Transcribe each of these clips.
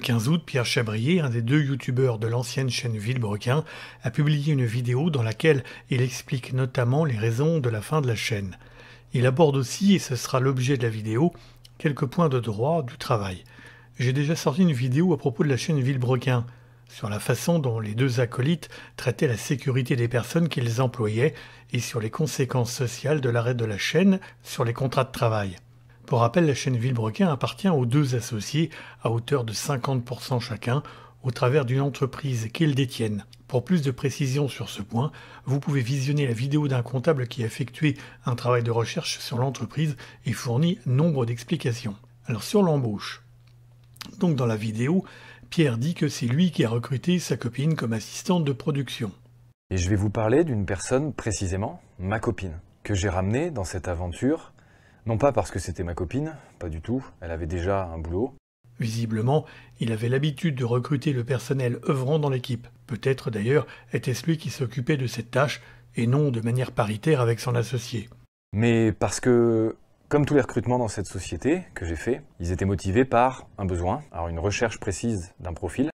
15 août, Pierre Chabrier, un des deux youtubeurs de l'ancienne chaîne Villebrequin, a publié une vidéo dans laquelle il explique notamment les raisons de la fin de la chaîne. Il aborde aussi, et ce sera l'objet de la vidéo, quelques points de droit du travail. J'ai déjà sorti une vidéo à propos de la chaîne Villebrequin, sur la façon dont les deux acolytes traitaient la sécurité des personnes qu'ils employaient et sur les conséquences sociales de l'arrêt de la chaîne sur les contrats de travail. Pour rappel, la chaîne Villebrequin appartient aux deux associés à hauteur de 50% chacun au travers d'une entreprise qu'ils détiennent. Pour plus de précisions sur ce point, vous pouvez visionner la vidéo d'un comptable qui a effectué un travail de recherche sur l'entreprise et fournit nombre d'explications. Alors sur l'embauche. Donc dans la vidéo, Pierre dit que c'est lui qui a recruté sa copine comme assistante de production. Et je vais vous parler d'une personne précisément, ma copine, que j'ai ramenée dans cette aventure non pas parce que c'était ma copine, pas du tout, elle avait déjà un boulot. Visiblement, il avait l'habitude de recruter le personnel œuvrant dans l'équipe. Peut-être d'ailleurs était-ce lui qui s'occupait de cette tâche, et non de manière paritaire avec son associé. Mais parce que, comme tous les recrutements dans cette société que j'ai fait, ils étaient motivés par un besoin, alors une recherche précise d'un profil.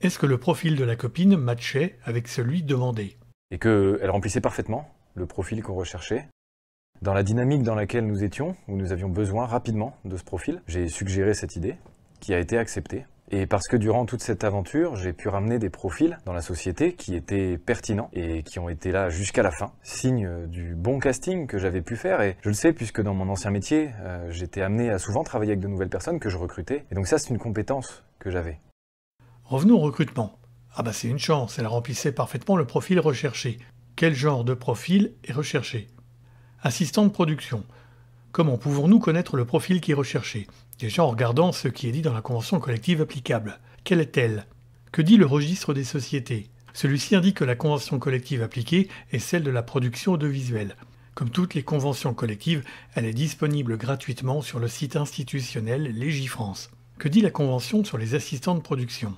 Est-ce que le profil de la copine matchait avec celui demandé Et qu'elle remplissait parfaitement le profil qu'on recherchait dans la dynamique dans laquelle nous étions, où nous avions besoin rapidement de ce profil, j'ai suggéré cette idée, qui a été acceptée. Et parce que durant toute cette aventure, j'ai pu ramener des profils dans la société qui étaient pertinents et qui ont été là jusqu'à la fin. Signe du bon casting que j'avais pu faire et je le sais puisque dans mon ancien métier, euh, j'étais amené à souvent travailler avec de nouvelles personnes que je recrutais. Et donc ça, c'est une compétence que j'avais. Revenons au recrutement. Ah bah c'est une chance, elle remplissait parfaitement le profil recherché. Quel genre de profil est recherché Assistant de production. Comment pouvons-nous connaître le profil qui est recherché Déjà en regardant ce qui est dit dans la convention collective applicable. Quelle est-elle Que dit le registre des sociétés Celui-ci indique que la convention collective appliquée est celle de la production audiovisuelle. Comme toutes les conventions collectives, elle est disponible gratuitement sur le site institutionnel Légifrance. Que dit la convention sur les assistants de production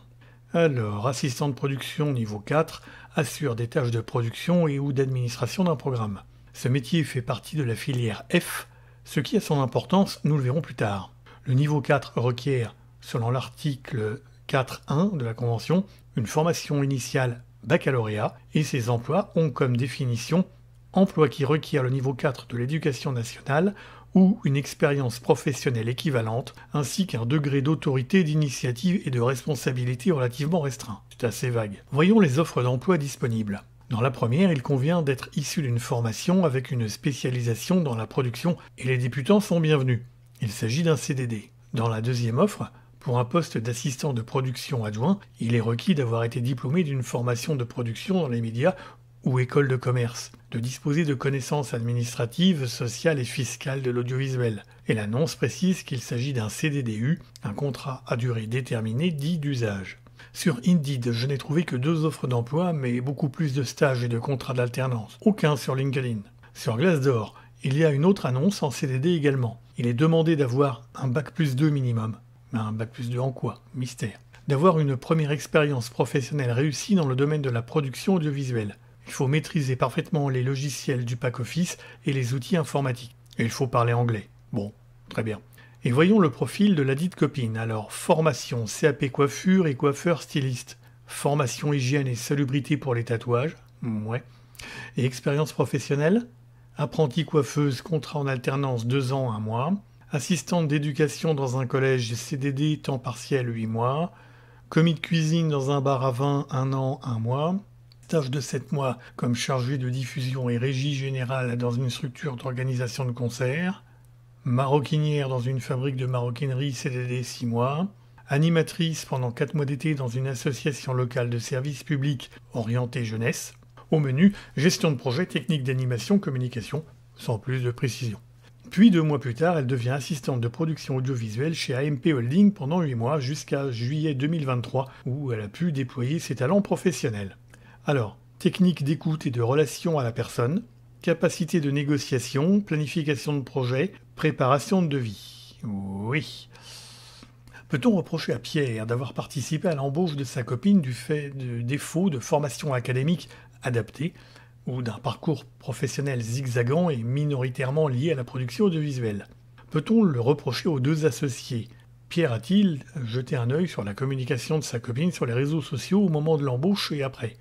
Alors, assistant de production niveau 4 assure des tâches de production et ou d'administration d'un programme. Ce métier fait partie de la filière F, ce qui a son importance, nous le verrons plus tard. Le niveau 4 requiert, selon l'article 4.1 de la Convention, une formation initiale baccalauréat et ces emplois ont comme définition emploi qui requiert le niveau 4 de l'éducation nationale ou une expérience professionnelle équivalente, ainsi qu'un degré d'autorité, d'initiative et de responsabilité relativement restreint. C'est assez vague. Voyons les offres d'emploi disponibles. Dans la première, il convient d'être issu d'une formation avec une spécialisation dans la production et les débutants sont bienvenus. Il s'agit d'un CDD. Dans la deuxième offre, pour un poste d'assistant de production adjoint, il est requis d'avoir été diplômé d'une formation de production dans les médias ou école de commerce, de disposer de connaissances administratives, sociales et fiscales de l'audiovisuel. Et l'annonce précise qu'il s'agit d'un CDDU, un contrat à durée déterminée dit d'usage. Sur Indeed, je n'ai trouvé que deux offres d'emploi, mais beaucoup plus de stages et de contrats d'alternance. Aucun sur LinkedIn. Sur Glassdoor, il y a une autre annonce en CDD également. Il est demandé d'avoir un bac plus 2 minimum. Mais un bac plus 2 en quoi Mystère. D'avoir une première expérience professionnelle réussie dans le domaine de la production audiovisuelle. Il faut maîtriser parfaitement les logiciels du pack office et les outils informatiques. Et il faut parler anglais. Bon, très bien. Et voyons le profil de la copine. Alors, formation CAP coiffure et coiffeur styliste. Formation hygiène et salubrité pour les tatouages. Ouais. Et expérience professionnelle Apprentie coiffeuse, contrat en alternance 2 ans, 1 mois. Assistante d'éducation dans un collège CDD, temps partiel 8 mois. Commis de cuisine dans un bar à vin, 1 an, 1 mois. Stage de 7 mois comme chargé de diffusion et régie générale dans une structure d'organisation de concerts maroquinière dans une fabrique de maroquinerie CDD 6 mois, animatrice pendant 4 mois d'été dans une association locale de services publics orientée jeunesse. Au menu, gestion de projet, technique d'animation, communication, sans plus de précision. Puis deux mois plus tard, elle devient assistante de production audiovisuelle chez AMP Holding pendant 8 mois jusqu'à juillet 2023 où elle a pu déployer ses talents professionnels. Alors, technique d'écoute et de relation à la personne, capacité de négociation, planification de projet, Préparation de devis. Oui. Peut-on reprocher à Pierre d'avoir participé à l'embauche de sa copine du fait de défauts de formation académique adaptée ou d'un parcours professionnel zigzagant et minoritairement lié à la production audiovisuelle Peut-on le reprocher aux deux associés Pierre a-t-il jeté un œil sur la communication de sa copine sur les réseaux sociaux au moment de l'embauche et après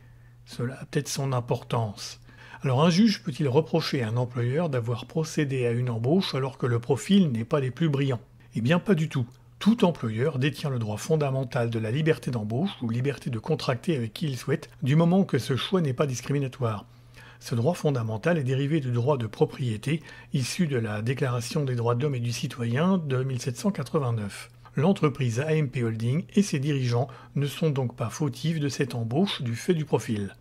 Cela a peut-être son importance. Alors un juge peut-il reprocher à un employeur d'avoir procédé à une embauche alors que le profil n'est pas les plus brillants Eh bien pas du tout. Tout employeur détient le droit fondamental de la liberté d'embauche ou liberté de contracter avec qui il souhaite du moment que ce choix n'est pas discriminatoire. Ce droit fondamental est dérivé du droit de propriété issu de la Déclaration des droits de l'homme et du citoyen de 1789. L'entreprise AMP Holding et ses dirigeants ne sont donc pas fautifs de cette embauche du fait du profil.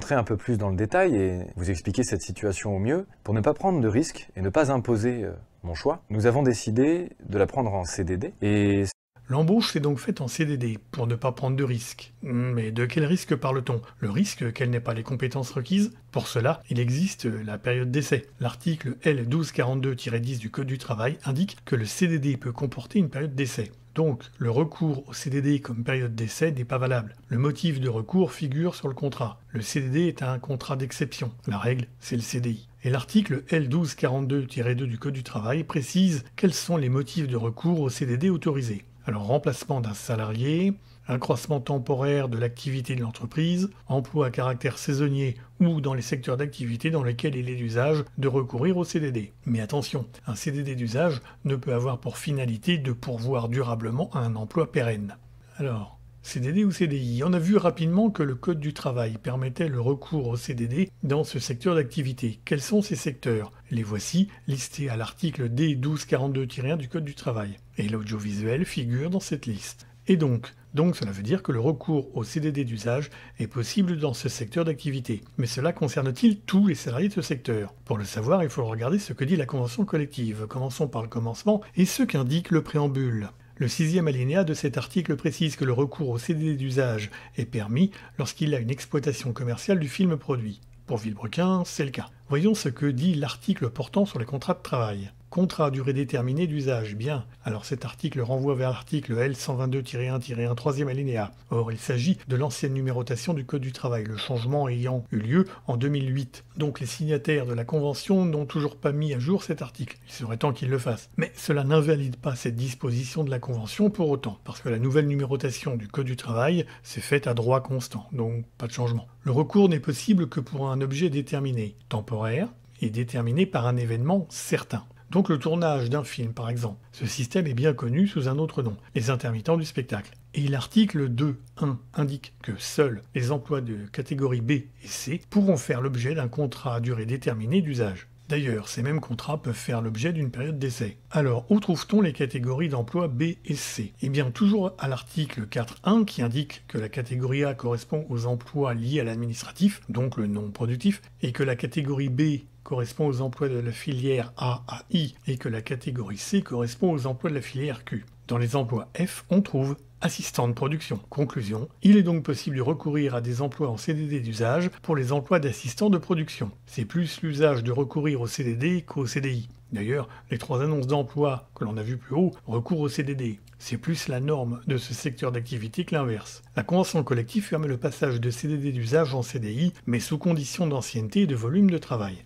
Entrer un peu plus dans le détail et vous expliquer cette situation au mieux, pour ne pas prendre de risques et ne pas imposer euh, mon choix, nous avons décidé de la prendre en CDD et L'embauche s'est donc faite en CDD pour ne pas prendre de risques. Mais de quel risque parle-t-on Le risque qu'elle n'ait pas les compétences requises Pour cela, il existe la période d'essai. L'article L1242-10 du Code du travail indique que le CDD peut comporter une période d'essai. Donc le recours au CDD comme période d'essai n'est pas valable. Le motif de recours figure sur le contrat. Le CDD est un contrat d'exception. La règle, c'est le CDI. Et l'article L1242-2 du Code du travail précise quels sont les motifs de recours au CDD autorisés. Alors remplacement d'un salarié, accroissement temporaire de l'activité de l'entreprise, emploi à caractère saisonnier ou dans les secteurs d'activité dans lesquels il est d'usage de recourir au CDD. Mais attention, un CDD d'usage ne peut avoir pour finalité de pourvoir durablement à un emploi pérenne. Alors, CDD ou CDI On a vu rapidement que le Code du travail permettait le recours au CDD dans ce secteur d'activité. Quels sont ces secteurs Les voici listés à l'article D1242-1 du Code du travail. Et l'audiovisuel figure dans cette liste. Et donc, donc cela veut dire que le recours au CDD d'usage est possible dans ce secteur d'activité. Mais cela concerne-t-il tous les salariés de ce secteur Pour le savoir, il faut regarder ce que dit la convention collective. Commençons par le commencement et ce qu'indique le préambule. Le sixième alinéa de cet article précise que le recours au CDD d'usage est permis lorsqu'il a une exploitation commerciale du film produit. Pour Villebrequin, c'est le cas. Voyons ce que dit l'article portant sur les contrats de travail contrat à durée déterminée d'usage. Bien. Alors cet article renvoie vers l'article L122-1-1 troisième alinéa. Or, il s'agit de l'ancienne numérotation du Code du travail, le changement ayant eu lieu en 2008. Donc les signataires de la Convention n'ont toujours pas mis à jour cet article. Il serait temps qu'ils le fassent. Mais cela n'invalide pas cette disposition de la Convention pour autant, parce que la nouvelle numérotation du Code du travail s'est faite à droit constant, donc pas de changement. Le recours n'est possible que pour un objet déterminé, temporaire, et déterminé par un événement certain donc le tournage d'un film par exemple. Ce système est bien connu sous un autre nom, les intermittents du spectacle. Et l'article 2.1 indique que seuls les emplois de catégorie B et C pourront faire l'objet d'un contrat à durée déterminée d'usage. D'ailleurs, ces mêmes contrats peuvent faire l'objet d'une période d'essai. Alors, où trouve-t-on les catégories d'emplois B et C Eh bien, toujours à l'article 4.1 qui indique que la catégorie A correspond aux emplois liés à l'administratif, donc le non productif, et que la catégorie B correspond aux emplois de la filière A à I et que la catégorie C correspond aux emplois de la filière Q. Dans les emplois F, on trouve assistant de production. Conclusion, il est donc possible de recourir à des emplois en CDD d'usage pour les emplois d'assistants de production. C'est plus l'usage de recourir au CDD qu'au CDI. D'ailleurs, les trois annonces d'emploi que l'on a vues plus haut recourent au CDD. C'est plus la norme de ce secteur d'activité que l'inverse. La convention collective permet le passage de CDD d'usage en CDI, mais sous conditions d'ancienneté et de volume de travail.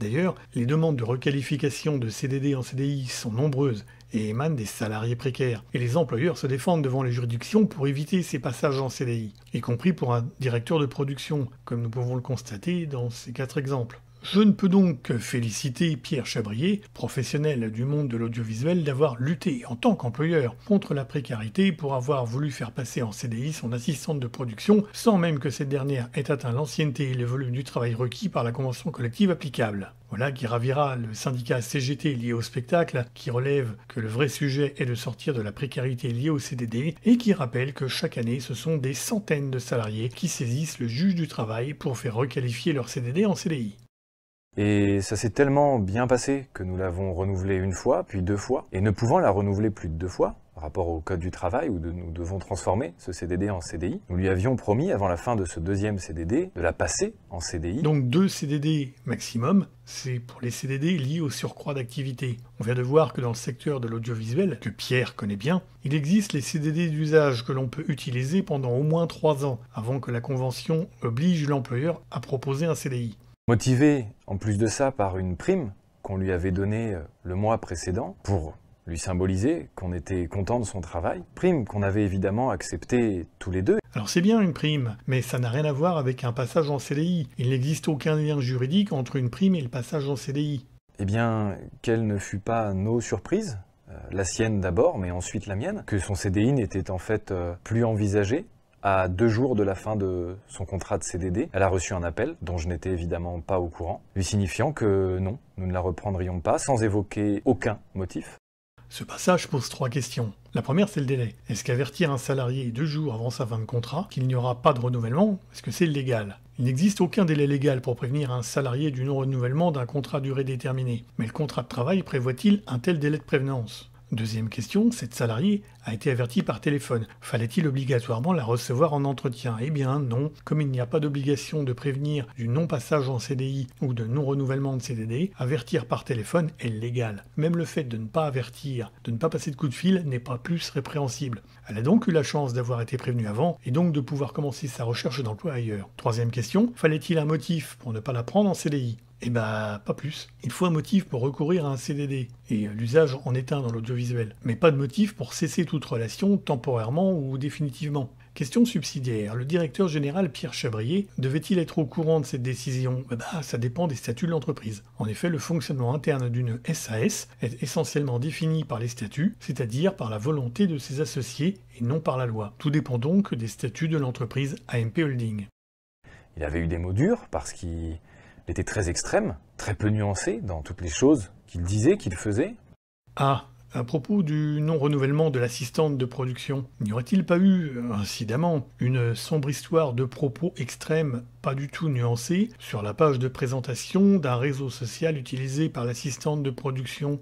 D'ailleurs, les demandes de requalification de CDD en CDI sont nombreuses et émanent des salariés précaires. Et les employeurs se défendent devant les juridictions pour éviter ces passages en CDI, y compris pour un directeur de production, comme nous pouvons le constater dans ces quatre exemples. Je ne peux donc que féliciter Pierre Chabrier, professionnel du monde de l'audiovisuel, d'avoir lutté en tant qu'employeur contre la précarité pour avoir voulu faire passer en CDI son assistante de production sans même que cette dernière ait atteint l'ancienneté et le volume du travail requis par la convention collective applicable. Voilà qui ravira le syndicat CGT lié au spectacle, qui relève que le vrai sujet est de sortir de la précarité liée au CDD et qui rappelle que chaque année ce sont des centaines de salariés qui saisissent le juge du travail pour faire requalifier leur CDD en CDI. Et ça s'est tellement bien passé que nous l'avons renouvelée une fois, puis deux fois, et ne pouvant la renouveler plus de deux fois, par rapport au Code du travail où nous devons transformer ce CDD en CDI, nous lui avions promis avant la fin de ce deuxième CDD de la passer en CDI. Donc deux CDD maximum, c'est pour les CDD liés au surcroît d'activité. On vient de voir que dans le secteur de l'audiovisuel, que Pierre connaît bien, il existe les CDD d'usage que l'on peut utiliser pendant au moins trois ans avant que la convention oblige l'employeur à proposer un CDI. Motivé en plus de ça par une prime qu'on lui avait donnée euh, le mois précédent pour lui symboliser qu'on était content de son travail, prime qu'on avait évidemment acceptée tous les deux. Alors c'est bien une prime, mais ça n'a rien à voir avec un passage en CDI. Il n'existe aucun lien juridique entre une prime et le passage en CDI. Eh bien, quelle ne fut pas nos surprises, euh, la sienne d'abord, mais ensuite la mienne, que son CDI n'était en fait euh, plus envisagé, à deux jours de la fin de son contrat de CDD, elle a reçu un appel dont je n'étais évidemment pas au courant, lui signifiant que non, nous ne la reprendrions pas sans évoquer aucun motif. Ce passage pose trois questions. La première, c'est le délai. Est-ce qu'avertir un salarié deux jours avant sa fin de contrat qu'il n'y aura pas de renouvellement, est-ce que c'est légal Il n'existe aucun délai légal pour prévenir un salarié du non-renouvellement d'un contrat durée déterminée. Mais le contrat de travail prévoit-il un tel délai de prévenance Deuxième question, cette salariée a été avertie par téléphone. Fallait-il obligatoirement la recevoir en entretien Eh bien non, comme il n'y a pas d'obligation de prévenir du non-passage en CDI ou de non-renouvellement de CDD, avertir par téléphone est légal. Même le fait de ne pas avertir, de ne pas passer de coup de fil n'est pas plus répréhensible. Elle a donc eu la chance d'avoir été prévenue avant et donc de pouvoir commencer sa recherche d'emploi ailleurs. Troisième question, fallait-il un motif pour ne pas la prendre en CDI eh bah, pas plus. Il faut un motif pour recourir à un CDD, et euh, l'usage en est un dans l'audiovisuel, mais pas de motif pour cesser toute relation temporairement ou définitivement. Question subsidiaire, le directeur général Pierre Chabrier devait-il être au courant de cette décision eh bah, Ça dépend des statuts de l'entreprise. En effet, le fonctionnement interne d'une SAS est essentiellement défini par les statuts, c'est-à-dire par la volonté de ses associés et non par la loi. Tout dépend donc des statuts de l'entreprise AMP Holding. Il avait eu des mots durs parce qu'il était très extrême, très peu nuancé dans toutes les choses qu'il disait, qu'il faisait. Ah, à propos du non-renouvellement de l'assistante de production, n'y aurait-il pas eu, incidemment, une sombre histoire de propos extrêmes, pas du tout nuancés, sur la page de présentation d'un réseau social utilisé par l'assistante de production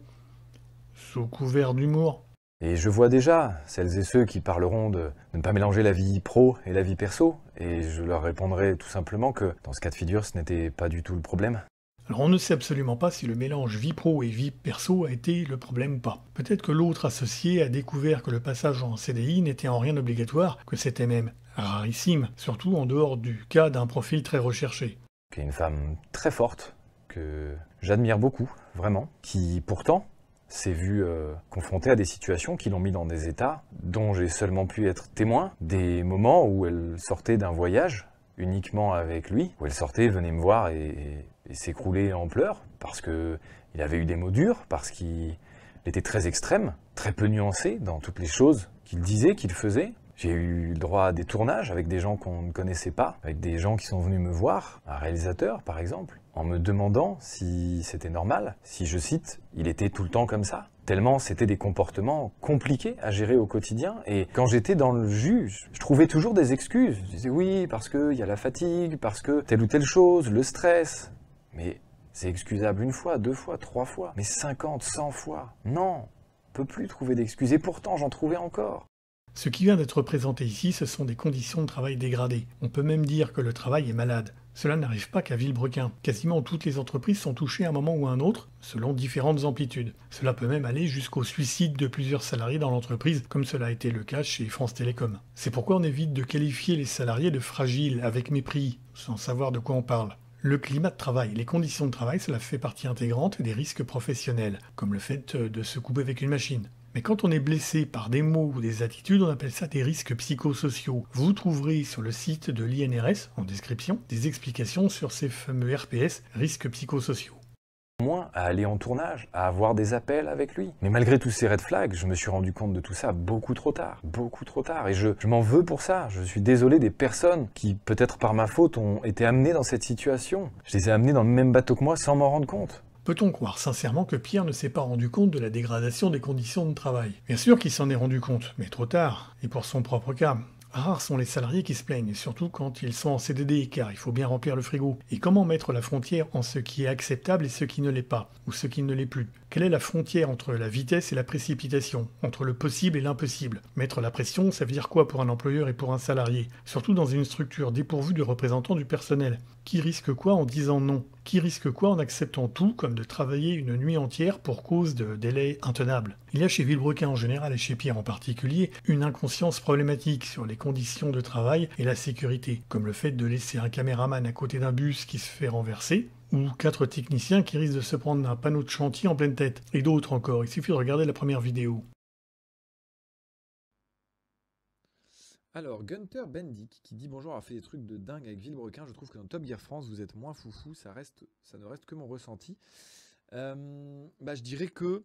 Sous couvert d'humour et je vois déjà celles et ceux qui parleront de, ne pas mélanger la vie pro et la vie perso, et je leur répondrai tout simplement que dans ce cas de figure, ce n'était pas du tout le problème. Alors on ne sait absolument pas si le mélange vie pro et vie perso a été le problème ou pas. Peut-être que l'autre associé a découvert que le passage en CDI n'était en rien obligatoire, que c'était même rarissime, surtout en dehors du cas d'un profil très recherché. Qui une femme très forte, que j'admire beaucoup, vraiment, qui pourtant s'est vu euh, confronté à des situations qui l'ont mis dans des états dont j'ai seulement pu être témoin, des moments où elle sortait d'un voyage uniquement avec lui, où elle sortait, venait me voir et, s'écroulait en pleurs parce qu'il avait eu des mots durs, parce qu'il était très extrême, très peu nuancé dans toutes les choses qu'il disait, qu'il faisait. J'ai eu le droit à des tournages avec des gens qu'on ne connaissait pas, avec des gens qui sont venus me voir, un réalisateur par exemple, en me demandant si c'était normal, si je cite, il était tout le temps comme ça. Tellement c'était des comportements compliqués à gérer au quotidien. Et quand j'étais dans le juge, je trouvais toujours des excuses. Je disais oui, parce qu'il y a la fatigue, parce que telle ou telle chose, le stress. Mais c'est excusable une fois, deux fois, trois fois, mais 50, 100 fois. Non, on peut plus trouver d'excuses. Et pourtant, j'en trouvais encore. Ce qui vient d'être présenté ici, ce sont des conditions de travail dégradées. On peut même dire que le travail est malade. Cela n'arrive pas qu'à Villebrequin. Quasiment toutes les entreprises sont touchées à un moment ou à un autre, selon différentes amplitudes. Cela peut même aller jusqu'au suicide de plusieurs salariés dans l'entreprise, comme cela a été le cas chez France Télécom. C'est pourquoi on évite de qualifier les salariés de fragiles avec mépris, sans savoir de quoi on parle. Le climat de travail, les conditions de travail, cela fait partie intégrante des risques professionnels, comme le fait euh, de se couper avec une machine. Mais quand on est blessé par des mots ou des attitudes, on appelle ça des risques psychosociaux. Vous trouverez sur le site de l'INRS, en description, des explications sur ces fameux RPS, risques psychosociaux moins à aller en tournage, à avoir des appels avec lui. Mais malgré tous ces red flags, je me suis rendu compte de tout ça beaucoup trop tard, beaucoup trop tard. Et je, je m'en veux pour ça. Je suis désolé des personnes qui, peut-être par ma faute, ont été amenées dans cette situation. Je les ai amenées dans le même bateau que moi sans m'en rendre compte. Peut-on croire sincèrement que Pierre ne s'est pas rendu compte de la dégradation des conditions de travail Bien sûr qu'il s'en est rendu compte, mais trop tard, et pour son propre cas. Rares sont les salariés qui se plaignent, surtout quand ils sont en CDD, car il faut bien remplir le frigo. Et comment mettre la frontière en ce qui est acceptable et ce qui ne l'est pas, ou ce qui ne l'est plus quelle est la frontière entre la vitesse et la précipitation, entre le possible et l'impossible Mettre la pression, ça veut dire quoi pour un employeur et pour un salarié Surtout dans une structure dépourvue de représentants du personnel. Qui risque quoi en disant non Qui risque quoi en acceptant tout, comme de travailler une nuit entière pour cause de délais intenables Il y a chez Villebrequin en général et chez Pierre en particulier une inconscience problématique sur les conditions de travail et la sécurité, comme le fait de laisser un caméraman à côté d'un bus qui se fait renverser, ou quatre techniciens qui risquent de se prendre un panneau de chantier en pleine tête, et d'autres encore. Il suffit de regarder la première vidéo. Alors, Gunter Bendick, qui dit bonjour, a fait des trucs de dingue avec Villebrequin. Je trouve que dans Top Gear France, vous êtes moins foufou, ça, ça ne reste que mon ressenti. Euh, bah, je dirais que.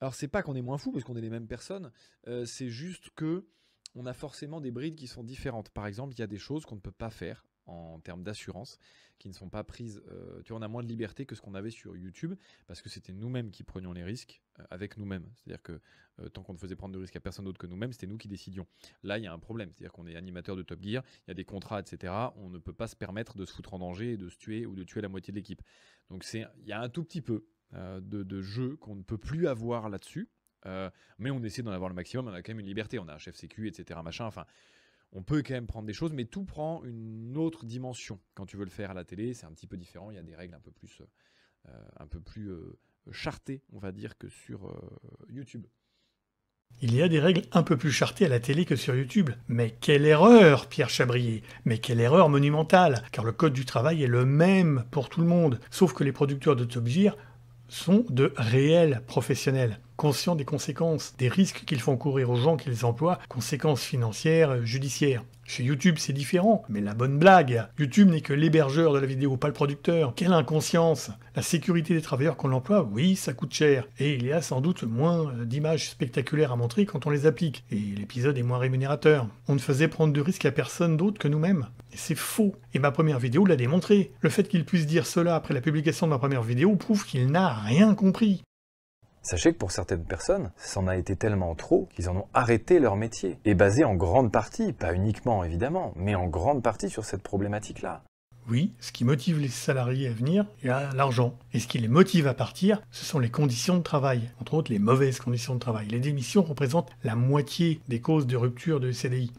Alors, c'est pas qu'on est moins fou, parce qu'on est les mêmes personnes, euh, c'est juste que on a forcément des brides qui sont différentes. Par exemple, il y a des choses qu'on ne peut pas faire en termes d'assurance, qui ne sont pas prises. Euh, tu tu en a moins de liberté que ce qu'on avait sur YouTube, parce que c'était nous-mêmes qui prenions les risques euh, avec nous-mêmes. C'est-à-dire que euh, tant qu'on ne faisait prendre de risques à personne d'autre que nous-mêmes, c'était nous qui décidions. Là, il y a un problème, c'est-à-dire qu'on est animateur de Top Gear, il y a des contrats, etc. On ne peut pas se permettre de se foutre en danger de se tuer ou de tuer la moitié de l'équipe. Donc c'est, il y a un tout petit peu de, jeu qu'on ne peut plus avoir là-dessus. mais on essaie d'en avoir le maximum, on a quand même une liberté, on a un chef sécu, etc. Machin. Enfin, on peut quand même prendre des choses, mais tout prend une autre dimension. Quand tu veux le faire à la télé, c'est un petit peu différent. Il y a des règles un peu plus, euh, un peu plus euh, chartées, on va dire, que sur euh, YouTube. Il y a des règles un peu plus chartées à la télé que sur YouTube. Mais quelle erreur, Pierre Chabrier Mais quelle erreur monumentale Car le code du travail est le même pour tout le monde, sauf que les producteurs de Top sont de réels professionnels. Conscient des conséquences, des risques qu'ils font courir aux gens qu'ils emploient, conséquences financières, judiciaires. Chez YouTube, c'est différent, mais la bonne blague YouTube n'est que l'hébergeur de la vidéo, pas le producteur. Quelle inconscience La sécurité des travailleurs qu'on emploie, oui, ça coûte cher. Et il y a sans doute moins euh, d'images spectaculaires à montrer quand on les applique, et l'épisode est moins rémunérateur. On ne faisait prendre de risques à personne d'autre que nous-mêmes. Et c'est faux. Et ma première vidéo l'a démontré. Le fait qu'il puisse dire cela après la publication de ma première vidéo prouve qu'il n'a rien compris. Sachez que pour certaines personnes, c'en a été tellement trop qu'ils en ont arrêté leur métier, et basé en grande partie, pas uniquement évidemment, mais en grande partie sur cette problématique-là. Oui, ce qui motive les salariés à venir, il y a l'argent. Et ce qui les motive à partir, ce sont les conditions de travail, entre autres les mauvaises conditions de travail. Les démissions représentent la moitié des causes de rupture de CDI.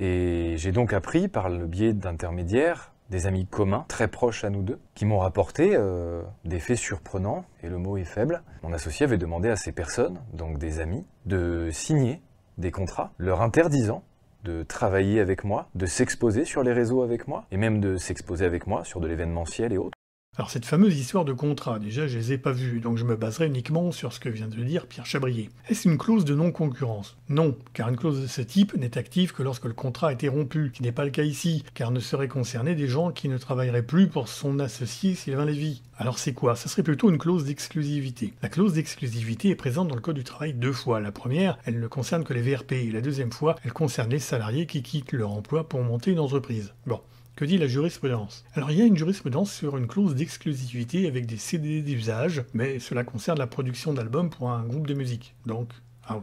Et j'ai donc appris par le biais d'intermédiaires des amis communs, très proches à nous deux, qui m'ont rapporté euh, des faits surprenants, et le mot est faible. Mon associé avait demandé à ces personnes, donc des amis, de signer des contrats leur interdisant de travailler avec moi, de s'exposer sur les réseaux avec moi, et même de s'exposer avec moi sur de l'événementiel et autres. Alors cette fameuse histoire de contrat, déjà je les ai pas vus, donc je me baserai uniquement sur ce que vient de dire Pierre Chabrier. Est-ce une clause de non-concurrence Non, car une clause de ce type n'est active que lorsque le contrat a été rompu, ce qui n'est pas le cas ici, car ne serait concerné des gens qui ne travailleraient plus pour son associé Sylvain vie. Alors c'est quoi Ça serait plutôt une clause d'exclusivité. La clause d'exclusivité est présente dans le Code du travail deux fois. La première, elle ne concerne que les VRP, et la deuxième fois, elle concerne les salariés qui quittent leur emploi pour monter une entreprise. Bon, que dit la jurisprudence Alors il y a une jurisprudence sur une clause d'exclusivité avec des CD d'usage, mais cela concerne la production d'albums pour un groupe de musique. Donc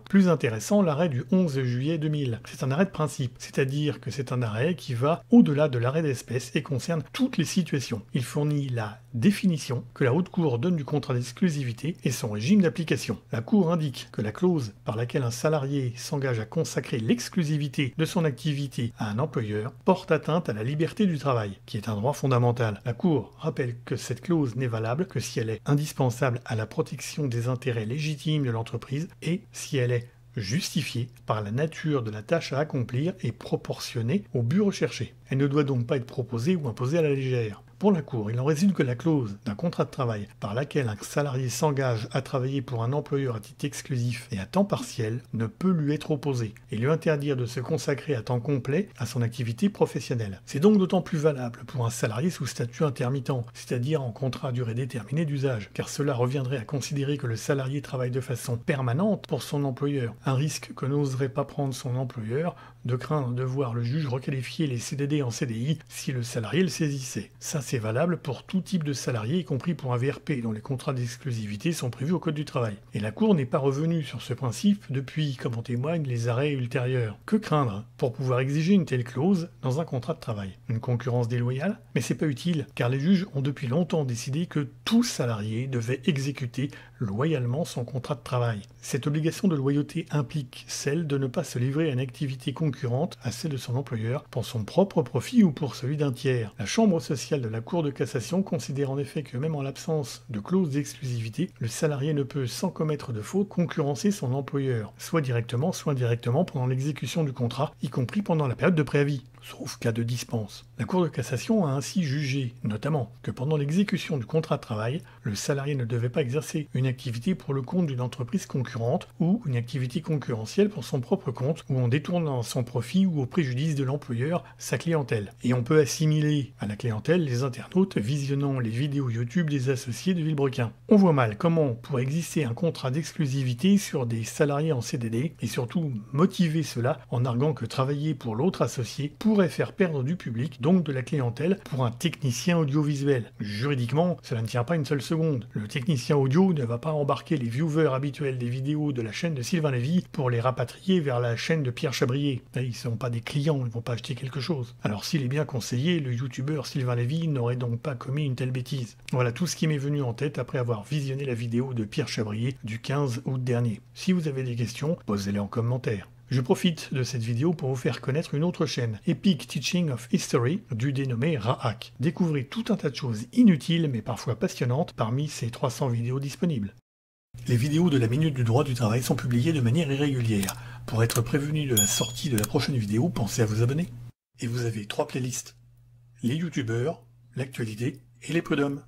plus intéressant, l'arrêt du 11 juillet 2000. C'est un arrêt de principe, c'est-à-dire que c'est un arrêt qui va au-delà de l'arrêt d'espèce et concerne toutes les situations. Il fournit la définition que la Haute Cour donne du contrat d'exclusivité et son régime d'application. La Cour indique que la clause par laquelle un salarié s'engage à consacrer l'exclusivité de son activité à un employeur porte atteinte à la liberté du travail, qui est un droit fondamental. La Cour rappelle que cette clause n'est valable que si elle est indispensable à la protection des intérêts légitimes de l'entreprise et si elle est justifiée par la nature de la tâche à accomplir et proportionnée au but recherché. Elle ne doit donc pas être proposée ou imposée à la légère. Pour la Cour, il en résulte que la clause d'un contrat de travail par laquelle un salarié s'engage à travailler pour un employeur à titre exclusif et à temps partiel ne peut lui être opposée et lui interdire de se consacrer à temps complet à son activité professionnelle. C'est donc d'autant plus valable pour un salarié sous statut intermittent, c'est-à-dire en contrat à durée déterminée d'usage, car cela reviendrait à considérer que le salarié travaille de façon permanente pour son employeur, un risque que n'oserait pas prendre son employeur de craindre de voir le juge requalifier les CDD en CDI si le salarié le saisissait. Ça, c'est valable pour tout type de salarié, y compris pour un VRP, dont les contrats d'exclusivité sont prévus au Code du travail. Et la Cour n'est pas revenue sur ce principe depuis, comme en témoignent les arrêts ultérieurs. Que craindre pour pouvoir exiger une telle clause dans un contrat de travail Une concurrence déloyale Mais c'est pas utile, car les juges ont depuis longtemps décidé que tout salarié devait exécuter loyalement son contrat de travail. Cette obligation de loyauté implique celle de ne pas se livrer à une activité concurrente à celle de son employeur pour son propre profit ou pour celui d'un tiers. La Chambre sociale de la Cour de cassation considère en effet que même en l'absence de clause d'exclusivité, le salarié ne peut sans commettre de faux concurrencer son employeur, soit directement, soit indirectement pendant l'exécution du contrat, y compris pendant la période de préavis, sauf cas de dispense. La Cour de cassation a ainsi jugé, notamment, que pendant l'exécution du contrat de travail, le salarié ne devait pas exercer une activité pour le compte d'une entreprise concurrente ou une activité concurrentielle pour son propre compte ou en détournant son profit ou au préjudice de l'employeur sa clientèle. Et on peut assimiler à la clientèle les internautes visionnant les vidéos YouTube des associés de Villebrequin. On voit mal comment pourrait exister un contrat d'exclusivité sur des salariés en CDD et surtout motiver cela en arguant que travailler pour l'autre associé pourrait faire perdre du public donc de la clientèle, pour un technicien audiovisuel. Juridiquement, cela ne tient pas une seule seconde. Le technicien audio ne va pas embarquer les viewers habituels des vidéos de la chaîne de Sylvain Lévy pour les rapatrier vers la chaîne de Pierre Chabrier. ils ne sont pas des clients, ils ne vont pas acheter quelque chose. Alors s'il est bien conseillé, le youtubeur Sylvain Lévy n'aurait donc pas commis une telle bêtise. Voilà tout ce qui m'est venu en tête après avoir visionné la vidéo de Pierre Chabrier du 15 août dernier. Si vous avez des questions, posez-les en commentaire. Je profite de cette vidéo pour vous faire connaître une autre chaîne, Epic Teaching of History, du dénommé Rahak. Découvrez tout un tas de choses inutiles mais parfois passionnantes parmi ces 300 vidéos disponibles. Les vidéos de la Minute du droit du travail sont publiées de manière irrégulière. Pour être prévenu de la sortie de la prochaine vidéo, pensez à vous abonner. Et vous avez trois playlists. Les Youtubers, l'actualité et les prud'hommes.